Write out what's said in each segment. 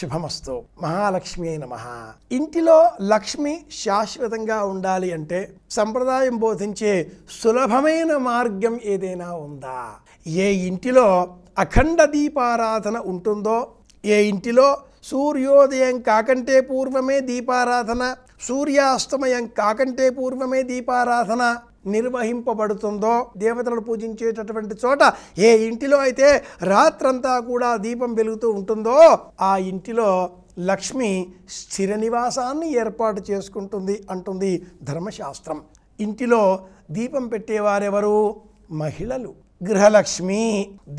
శుభమస్తు మహాలక్ష్మి అయిన మహా ఇంటిలో లక్ష్మి శాశ్వతంగా ఉండాలి అంటే సంప్రదాయం బోధించే సులభమైన మార్గం ఏదైనా ఉందా ఏ ఇంటిలో అఖండ దీపారాధన ఉంటుందో ఏ ఇంటిలో సూర్యోదయం కాకంటే పూర్వమే దీపారాధన సూర్యాస్తమయం కాకంటే పూర్వమే దీపారాధన నిర్వహింపబడుతుందో దేవతలను పూజించేటటువంటి చోట ఏ ఇంటిలో అయితే రాత్రంతా కూడా దీపం వెలుగుతూ ఉంటుందో ఆ ఇంటిలో లక్ష్మి స్థిర నివాసాన్ని ఏర్పాటు చేసుకుంటుంది అంటుంది ధర్మశాస్త్రం ఇంటిలో దీపం పెట్టేవారెవరు మహిళలు గృహలక్ష్మి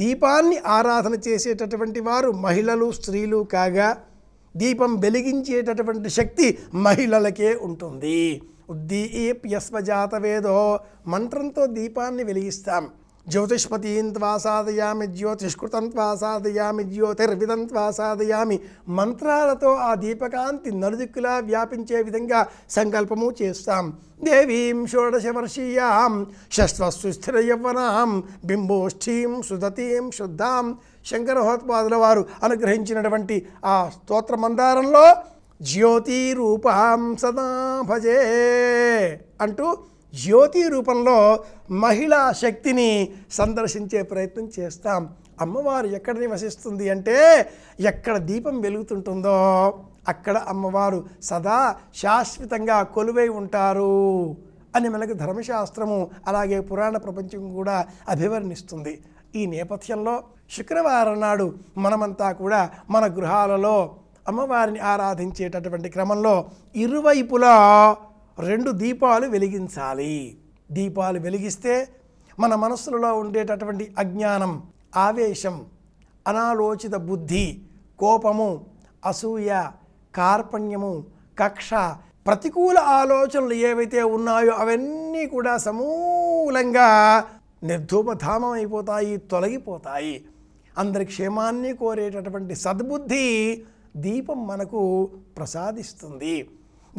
దీపాన్ని ఆరాధన చేసేటటువంటి వారు మహిళలు స్త్రీలు కాగా దీపం వెలిగించేటటువంటి శక్తి మహిళలకే ఉంటుంది ఉద్దీప్యస్వజాతవేదో మంత్రంతో దీపాన్ని వెలిగిస్తాం జ్యోతిష్పతీం సాధయామి జ్యోతిష్కృతం త్వాసాదయామి జ్యోతిర్విదం సాధయామి మంత్రాలతో ఆ దీపకాంతి నలుదిక్కులా వ్యాపించే విధంగా సంకల్పము చేస్తాం దేవీం షోడశవర్షీయాం స్థిర యవ్వనాం బింబోష్ఠీం సుదతీం శుద్ధాం శంకరహోత్పాదుల వారు అనుగ్రహించినటువంటి ఆ స్తోత్రమందారంలో మందారంలో జ్యోతి రూపాం సదా భజే అంటూ జ్యోతి రూపంలో మహిళా శక్తిని సందర్శించే ప్రయత్నం చేస్తాం అమ్మవారు ఎక్కడ నివసిస్తుంది అంటే ఎక్కడ దీపం వెలుగుతుంటుందో అక్కడ అమ్మవారు సదా శాశ్వతంగా కొలువై ఉంటారు అని మనకు ధర్మశాస్త్రము అలాగే పురాణ ప్రపంచం కూడా అభివర్ణిస్తుంది ఈ నేపథ్యంలో శుక్రవారం నాడు మనమంతా కూడా మన గృహాలలో అమ్మవారిని ఆరాధించేటటువంటి క్రమంలో ఇరువైపులా రెండు దీపాలు వెలిగించాలి దీపాలు వెలిగిస్తే మన మనస్సులలో ఉండేటటువంటి అజ్ఞానం ఆవేశం అనాలోచిత బుద్ధి కోపము అసూయ కార్పణ్యము కక్ష ప్రతికూల ఆలోచనలు ఏవైతే ఉన్నాయో అవన్నీ కూడా సమూలంగా నిర్ధూమధామం అయిపోతాయి తొలగిపోతాయి అందరి క్షేమాన్ని కోరేటటువంటి సద్బుద్ధి దీపం మనకు ప్రసాదిస్తుంది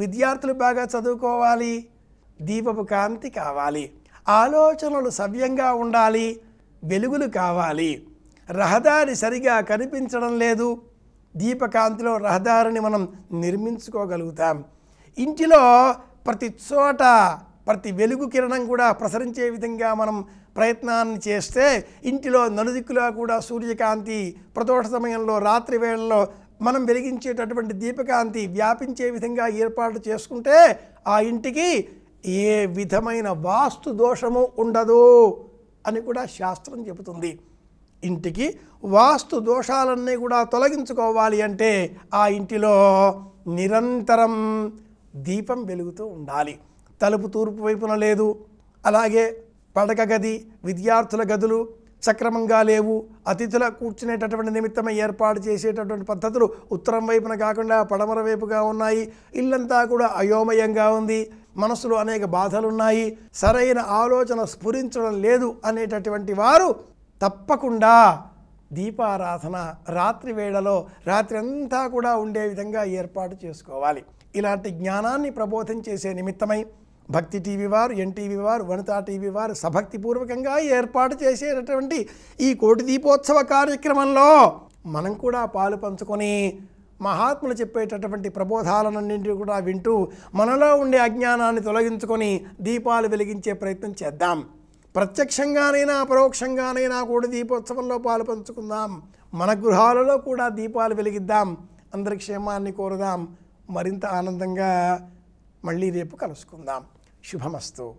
విద్యార్థులు బాగా చదువుకోవాలి దీపపు కాంతి కావాలి ఆలోచనలు సవ్యంగా ఉండాలి వెలుగులు కావాలి రహదారి సరిగా కనిపించడం లేదు దీపకాంతిలో రహదారిని మనం నిర్మించుకోగలుగుతాం ఇంటిలో ప్రతి చోట ప్రతి వెలుగు కిరణం కూడా ప్రసరించే విధంగా మనం ప్రయత్నాన్ని చేస్తే ఇంటిలో నలుదిక్కులా కూడా సూర్యకాంతి ప్రదోష సమయంలో రాత్రి వేళల్లో మనం వెలిగించేటటువంటి దీపకాంతి వ్యాపించే విధంగా ఏర్పాటు చేసుకుంటే ఆ ఇంటికి ఏ విధమైన వాస్తు దోషము ఉండదు అని కూడా శాస్త్రం చెబుతుంది ఇంటికి వాస్తు దోషాలన్నీ కూడా తొలగించుకోవాలి అంటే ఆ ఇంటిలో నిరంతరం దీపం వెలుగుతూ ఉండాలి తలుపు తూర్పు వైపున లేదు అలాగే పడక గది విద్యార్థుల గదులు సక్రమంగా లేవు అతిథుల కూర్చునేటటువంటి నిమిత్తమై ఏర్పాటు చేసేటటువంటి పద్ధతులు ఉత్తరం వైపున కాకుండా పడమర వైపుగా ఉన్నాయి ఇల్లంతా కూడా అయోమయంగా ఉంది మనసులో అనేక బాధలున్నాయి సరైన ఆలోచన స్ఫురించడం లేదు అనేటటువంటి వారు తప్పకుండా దీపారాధన రాత్రి వేళలో రాత్రి అంతా కూడా ఉండే విధంగా ఏర్పాటు చేసుకోవాలి ఇలాంటి జ్ఞానాన్ని ప్రబోధం చేసే నిమిత్తమై భక్తి టీవీ వారు ఎన్టీవీ వారు వనితా టీవీ వారు సభక్తిపూర్వకంగా ఏర్పాటు చేసేటటువంటి ఈ కోటి దీపోత్సవ కార్యక్రమంలో మనం కూడా పాలు పంచుకొని మహాత్ములు చెప్పేటటువంటి ప్రబోధాలన్నింటినీ కూడా వింటూ మనలో ఉండే అజ్ఞానాన్ని తొలగించుకొని దీపాలు వెలిగించే ప్రయత్నం చేద్దాం ప్రత్యక్షంగానైనా అపరోక్షంగానైనా కూడా దీపోత్సవంలో పాలు పంచుకుందాం మన గృహాలలో కూడా దీపాలు వెలిగిద్దాం అందరి క్షేమాన్ని కోరుదాం మరింత ఆనందంగా మళ్ళీ రేపు కలుసుకుందాం शुभमस्तु